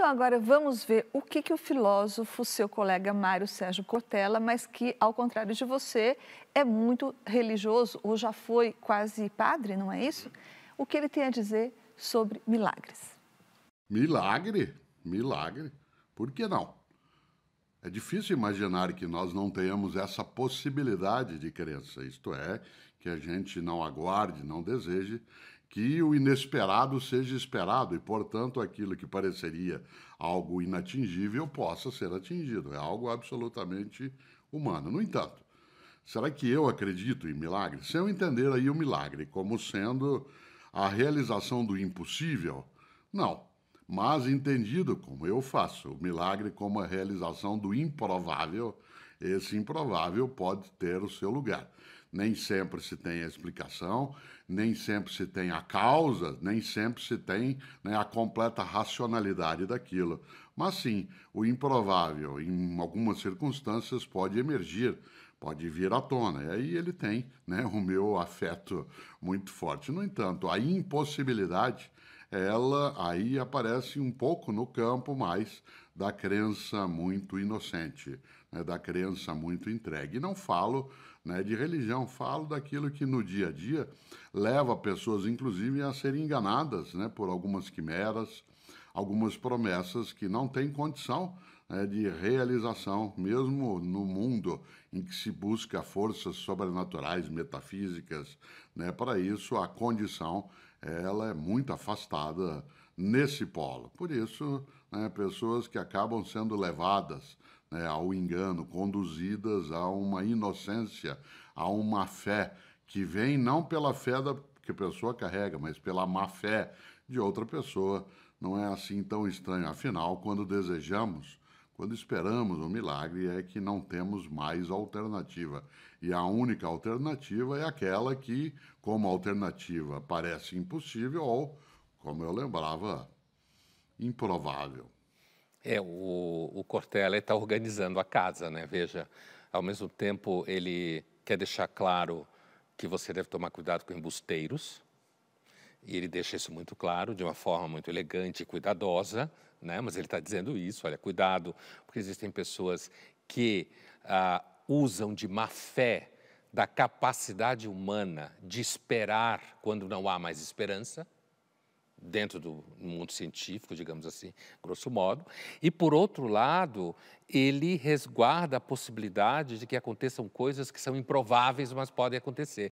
Então, agora vamos ver o que, que o filósofo, seu colega Mário Sérgio Cortella, mas que, ao contrário de você, é muito religioso ou já foi quase padre, não é isso? O que ele tem a dizer sobre milagres. Milagre? Milagre? Por que não? É difícil imaginar que nós não tenhamos essa possibilidade de crença, isto é, que a gente não aguarde, não deseje que o inesperado seja esperado e, portanto, aquilo que pareceria algo inatingível possa ser atingido. É algo absolutamente humano. No entanto, será que eu acredito em milagres? Se eu entender aí o milagre como sendo a realização do impossível, não. Mas entendido como eu faço o milagre como a realização do improvável, esse improvável pode ter o seu lugar nem sempre se tem a explicação, nem sempre se tem a causa, nem sempre se tem né, a completa racionalidade daquilo. Mas sim, o improvável, em algumas circunstâncias, pode emergir, pode vir à tona. E aí ele tem né, o meu afeto muito forte. No entanto, a impossibilidade, ela aí aparece um pouco no campo mais da crença muito inocente, né, da crença muito entregue. E não falo né, de religião, falo daquilo que no dia a dia leva pessoas, inclusive, a serem enganadas né, por algumas quimeras, algumas promessas que não têm condição né, de realização, mesmo no mundo em que se busca forças sobrenaturais, metafísicas. Né, para isso, a condição ela é muito afastada nesse polo. Por isso, né, pessoas que acabam sendo levadas né, ao engano, conduzidas a uma inocência, a uma fé, que vem não pela fé da, que a pessoa carrega, mas pela má fé de outra pessoa. Não é assim tão estranho. Afinal, quando desejamos, quando esperamos um milagre, é que não temos mais alternativa. E a única alternativa é aquela que, como alternativa, parece impossível ou como eu lembrava, improvável. É, o, o Cortella está organizando a casa, né? Veja, ao mesmo tempo ele quer deixar claro que você deve tomar cuidado com embusteiros, e ele deixa isso muito claro, de uma forma muito elegante e cuidadosa, né? mas ele está dizendo isso, olha, cuidado, porque existem pessoas que ah, usam de má fé da capacidade humana de esperar quando não há mais esperança, dentro do mundo científico, digamos assim, grosso modo. E, por outro lado, ele resguarda a possibilidade de que aconteçam coisas que são improváveis, mas podem acontecer.